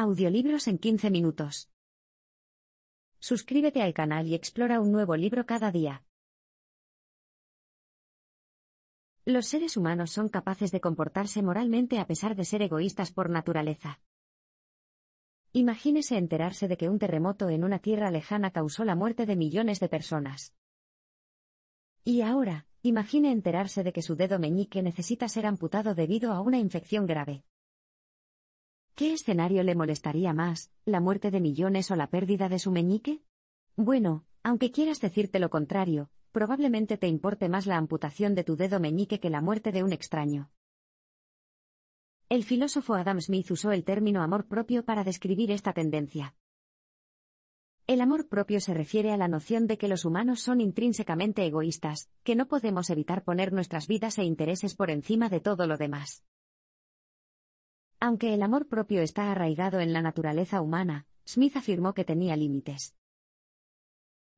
Audiolibros en 15 minutos. Suscríbete al canal y explora un nuevo libro cada día. Los seres humanos son capaces de comportarse moralmente a pesar de ser egoístas por naturaleza. Imagínese enterarse de que un terremoto en una tierra lejana causó la muerte de millones de personas. Y ahora, imagine enterarse de que su dedo meñique necesita ser amputado debido a una infección grave. ¿Qué escenario le molestaría más, la muerte de millones o la pérdida de su meñique? Bueno, aunque quieras decirte lo contrario, probablemente te importe más la amputación de tu dedo meñique que la muerte de un extraño. El filósofo Adam Smith usó el término amor propio para describir esta tendencia. El amor propio se refiere a la noción de que los humanos son intrínsecamente egoístas, que no podemos evitar poner nuestras vidas e intereses por encima de todo lo demás. Aunque el amor propio está arraigado en la naturaleza humana, Smith afirmó que tenía límites.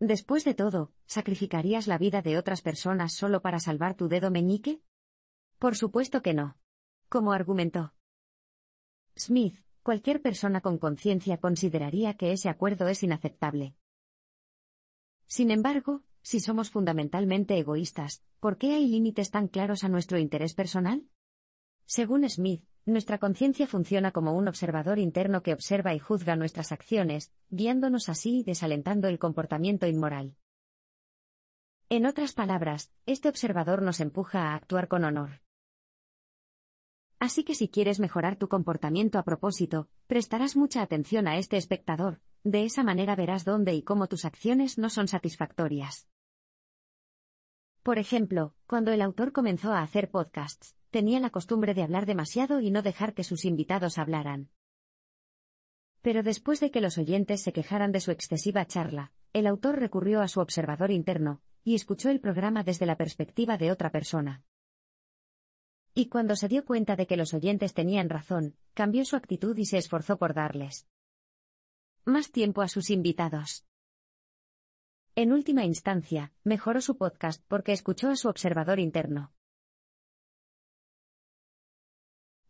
Después de todo, ¿sacrificarías la vida de otras personas solo para salvar tu dedo meñique? Por supuesto que no. Como argumentó. Smith, cualquier persona con conciencia consideraría que ese acuerdo es inaceptable. Sin embargo, si somos fundamentalmente egoístas, ¿por qué hay límites tan claros a nuestro interés personal? Según Smith, nuestra conciencia funciona como un observador interno que observa y juzga nuestras acciones, guiándonos así y desalentando el comportamiento inmoral. En otras palabras, este observador nos empuja a actuar con honor. Así que si quieres mejorar tu comportamiento a propósito, prestarás mucha atención a este espectador, de esa manera verás dónde y cómo tus acciones no son satisfactorias. Por ejemplo, cuando el autor comenzó a hacer podcasts, tenía la costumbre de hablar demasiado y no dejar que sus invitados hablaran. Pero después de que los oyentes se quejaran de su excesiva charla, el autor recurrió a su observador interno, y escuchó el programa desde la perspectiva de otra persona. Y cuando se dio cuenta de que los oyentes tenían razón, cambió su actitud y se esforzó por darles más tiempo a sus invitados. En última instancia, mejoró su podcast porque escuchó a su observador interno.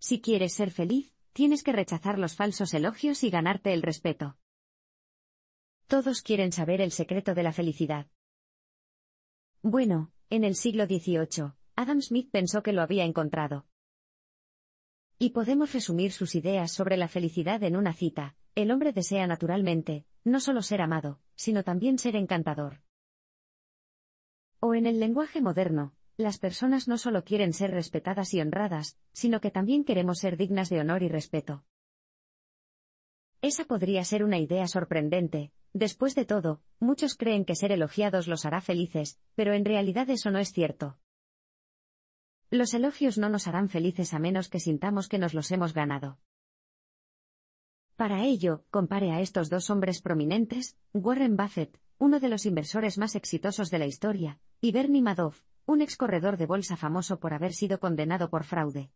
Si quieres ser feliz, tienes que rechazar los falsos elogios y ganarte el respeto. Todos quieren saber el secreto de la felicidad. Bueno, en el siglo XVIII, Adam Smith pensó que lo había encontrado. Y podemos resumir sus ideas sobre la felicidad en una cita, el hombre desea naturalmente, no solo ser amado, sino también ser encantador. O en el lenguaje moderno, las personas no solo quieren ser respetadas y honradas, sino que también queremos ser dignas de honor y respeto. Esa podría ser una idea sorprendente. Después de todo, muchos creen que ser elogiados los hará felices, pero en realidad eso no es cierto. Los elogios no nos harán felices a menos que sintamos que nos los hemos ganado. Para ello, compare a estos dos hombres prominentes, Warren Buffett, uno de los inversores más exitosos de la historia, y Bernie Madoff, un ex corredor de bolsa famoso por haber sido condenado por fraude.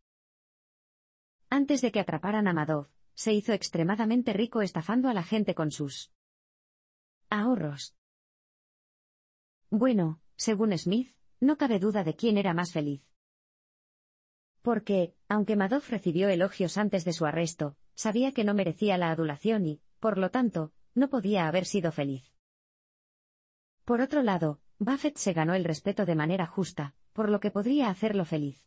Antes de que atraparan a Madoff, se hizo extremadamente rico estafando a la gente con sus ahorros. Bueno, según Smith, no cabe duda de quién era más feliz. Porque, aunque Madoff recibió elogios antes de su arresto, sabía que no merecía la adulación y, por lo tanto, no podía haber sido feliz. Por otro lado, Buffett se ganó el respeto de manera justa, por lo que podría hacerlo feliz.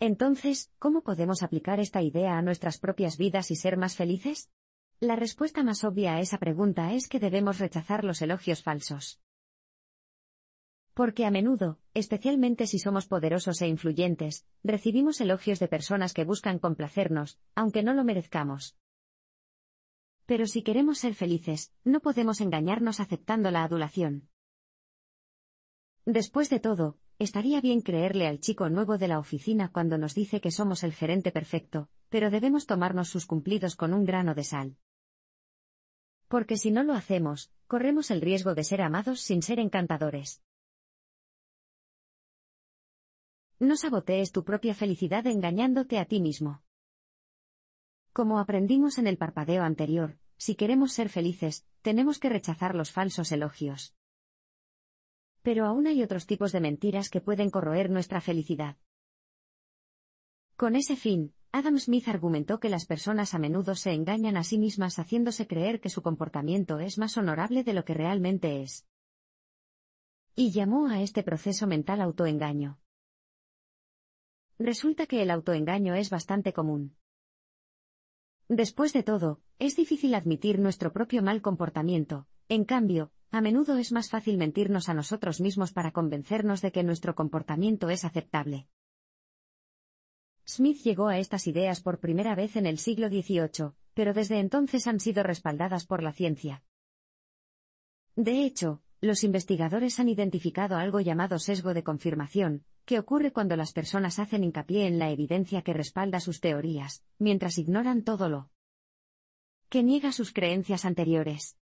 Entonces, ¿cómo podemos aplicar esta idea a nuestras propias vidas y ser más felices? La respuesta más obvia a esa pregunta es que debemos rechazar los elogios falsos. Porque a menudo, especialmente si somos poderosos e influyentes, recibimos elogios de personas que buscan complacernos, aunque no lo merezcamos. Pero si queremos ser felices, no podemos engañarnos aceptando la adulación. Después de todo, estaría bien creerle al chico nuevo de la oficina cuando nos dice que somos el gerente perfecto, pero debemos tomarnos sus cumplidos con un grano de sal. Porque si no lo hacemos, corremos el riesgo de ser amados sin ser encantadores. No sabotees tu propia felicidad engañándote a ti mismo. Como aprendimos en el parpadeo anterior, si queremos ser felices, tenemos que rechazar los falsos elogios. Pero aún hay otros tipos de mentiras que pueden corroer nuestra felicidad. Con ese fin, Adam Smith argumentó que las personas a menudo se engañan a sí mismas haciéndose creer que su comportamiento es más honorable de lo que realmente es. Y llamó a este proceso mental autoengaño. Resulta que el autoengaño es bastante común. Después de todo, es difícil admitir nuestro propio mal comportamiento, en cambio, a menudo es más fácil mentirnos a nosotros mismos para convencernos de que nuestro comportamiento es aceptable. Smith llegó a estas ideas por primera vez en el siglo XVIII, pero desde entonces han sido respaldadas por la ciencia. De hecho, los investigadores han identificado algo llamado sesgo de confirmación, ¿Qué ocurre cuando las personas hacen hincapié en la evidencia que respalda sus teorías, mientras ignoran todo lo que niega sus creencias anteriores.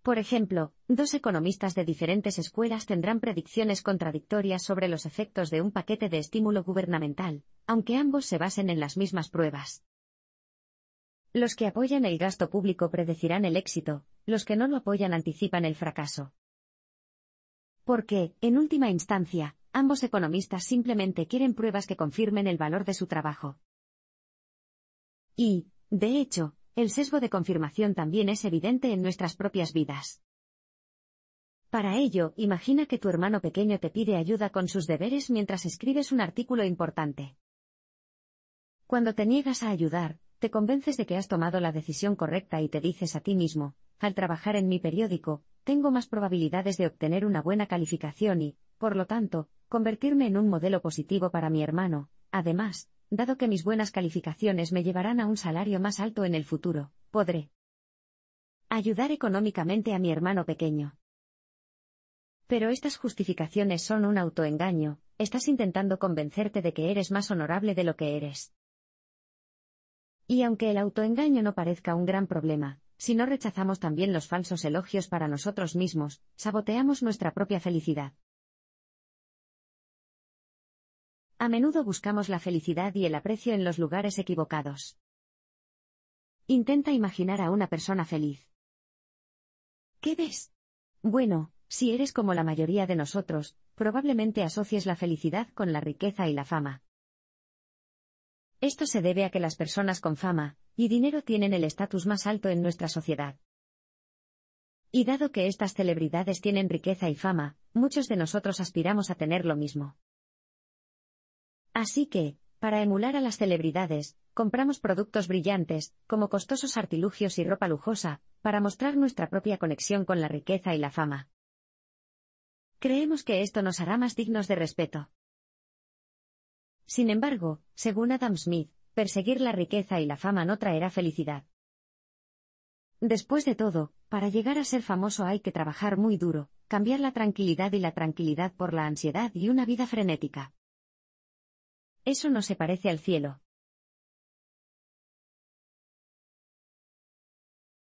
Por ejemplo, dos economistas de diferentes escuelas tendrán predicciones contradictorias sobre los efectos de un paquete de estímulo gubernamental, aunque ambos se basen en las mismas pruebas. Los que apoyan el gasto público predecirán el éxito, los que no lo apoyan anticipan el fracaso. Porque, en última instancia, ambos economistas simplemente quieren pruebas que confirmen el valor de su trabajo. Y, de hecho, el sesgo de confirmación también es evidente en nuestras propias vidas. Para ello, imagina que tu hermano pequeño te pide ayuda con sus deberes mientras escribes un artículo importante. Cuando te niegas a ayudar, te convences de que has tomado la decisión correcta y te dices a ti mismo, al trabajar en mi periódico, tengo más probabilidades de obtener una buena calificación y, por lo tanto, convertirme en un modelo positivo para mi hermano. Además, dado que mis buenas calificaciones me llevarán a un salario más alto en el futuro, podré ayudar económicamente a mi hermano pequeño. Pero estas justificaciones son un autoengaño, estás intentando convencerte de que eres más honorable de lo que eres. Y aunque el autoengaño no parezca un gran problema, si no rechazamos también los falsos elogios para nosotros mismos, saboteamos nuestra propia felicidad. A menudo buscamos la felicidad y el aprecio en los lugares equivocados. Intenta imaginar a una persona feliz. ¿Qué ves? Bueno, si eres como la mayoría de nosotros, probablemente asocies la felicidad con la riqueza y la fama. Esto se debe a que las personas con fama, y dinero tienen el estatus más alto en nuestra sociedad. Y dado que estas celebridades tienen riqueza y fama, muchos de nosotros aspiramos a tener lo mismo. Así que, para emular a las celebridades, compramos productos brillantes, como costosos artilugios y ropa lujosa, para mostrar nuestra propia conexión con la riqueza y la fama. Creemos que esto nos hará más dignos de respeto. Sin embargo, según Adam Smith, Perseguir la riqueza y la fama no traerá felicidad. Después de todo, para llegar a ser famoso hay que trabajar muy duro, cambiar la tranquilidad y la tranquilidad por la ansiedad y una vida frenética. Eso no se parece al cielo.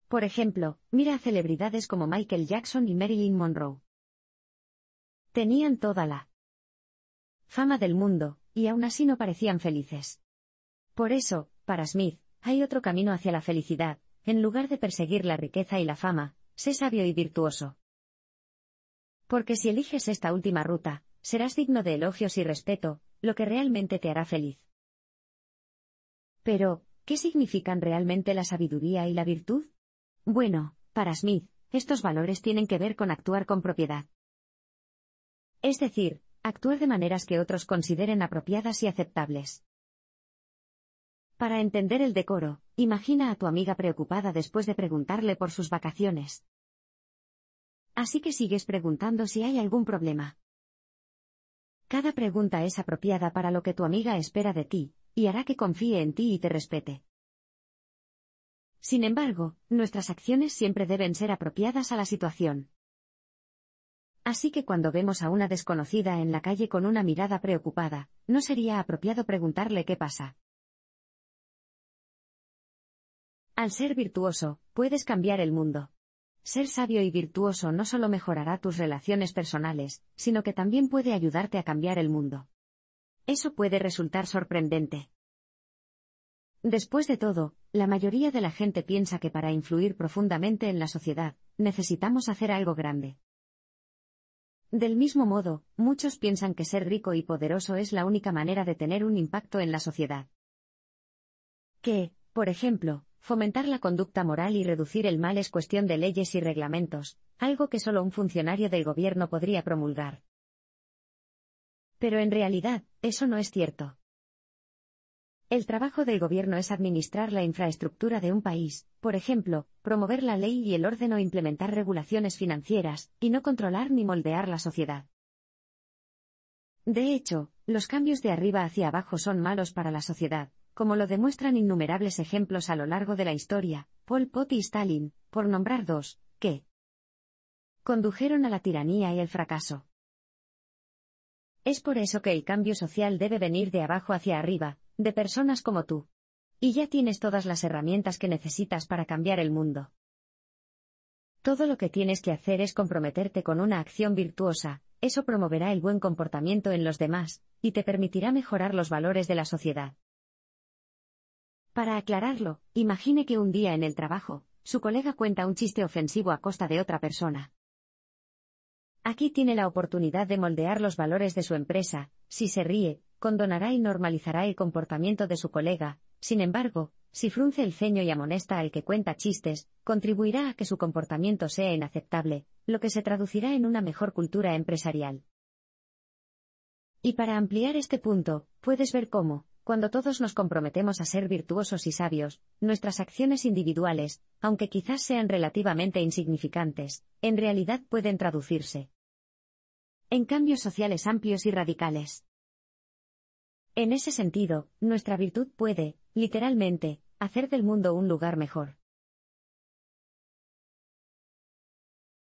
Por ejemplo, mira a celebridades como Michael Jackson y Marilyn Monroe. Tenían toda la fama del mundo, y aún así no parecían felices. Por eso, para Smith, hay otro camino hacia la felicidad, en lugar de perseguir la riqueza y la fama, sé sabio y virtuoso. Porque si eliges esta última ruta, serás digno de elogios y respeto, lo que realmente te hará feliz. Pero, ¿qué significan realmente la sabiduría y la virtud? Bueno, para Smith, estos valores tienen que ver con actuar con propiedad. Es decir, actuar de maneras que otros consideren apropiadas y aceptables. Para entender el decoro, imagina a tu amiga preocupada después de preguntarle por sus vacaciones. Así que sigues preguntando si hay algún problema. Cada pregunta es apropiada para lo que tu amiga espera de ti, y hará que confíe en ti y te respete. Sin embargo, nuestras acciones siempre deben ser apropiadas a la situación. Así que cuando vemos a una desconocida en la calle con una mirada preocupada, no sería apropiado preguntarle qué pasa. Al ser virtuoso, puedes cambiar el mundo. Ser sabio y virtuoso no solo mejorará tus relaciones personales, sino que también puede ayudarte a cambiar el mundo. Eso puede resultar sorprendente. Después de todo, la mayoría de la gente piensa que para influir profundamente en la sociedad, necesitamos hacer algo grande. Del mismo modo, muchos piensan que ser rico y poderoso es la única manera de tener un impacto en la sociedad. Que, por ejemplo, Fomentar la conducta moral y reducir el mal es cuestión de leyes y reglamentos, algo que solo un funcionario del gobierno podría promulgar. Pero en realidad, eso no es cierto. El trabajo del gobierno es administrar la infraestructura de un país, por ejemplo, promover la ley y el orden o implementar regulaciones financieras, y no controlar ni moldear la sociedad. De hecho, los cambios de arriba hacia abajo son malos para la sociedad, como lo demuestran innumerables ejemplos a lo largo de la historia, Pol Pot y Stalin, por nombrar dos, que condujeron a la tiranía y el fracaso. Es por eso que el cambio social debe venir de abajo hacia arriba, de personas como tú. Y ya tienes todas las herramientas que necesitas para cambiar el mundo. Todo lo que tienes que hacer es comprometerte con una acción virtuosa, eso promoverá el buen comportamiento en los demás, y te permitirá mejorar los valores de la sociedad. Para aclararlo, imagine que un día en el trabajo, su colega cuenta un chiste ofensivo a costa de otra persona. Aquí tiene la oportunidad de moldear los valores de su empresa, si se ríe, condonará y normalizará el comportamiento de su colega, sin embargo, si frunce el ceño y amonesta al que cuenta chistes, contribuirá a que su comportamiento sea inaceptable, lo que se traducirá en una mejor cultura empresarial. Y para ampliar este punto, puedes ver cómo, cuando todos nos comprometemos a ser virtuosos y sabios, nuestras acciones individuales, aunque quizás sean relativamente insignificantes, en realidad pueden traducirse en cambios sociales amplios y radicales. En ese sentido, nuestra virtud puede, literalmente, hacer del mundo un lugar mejor.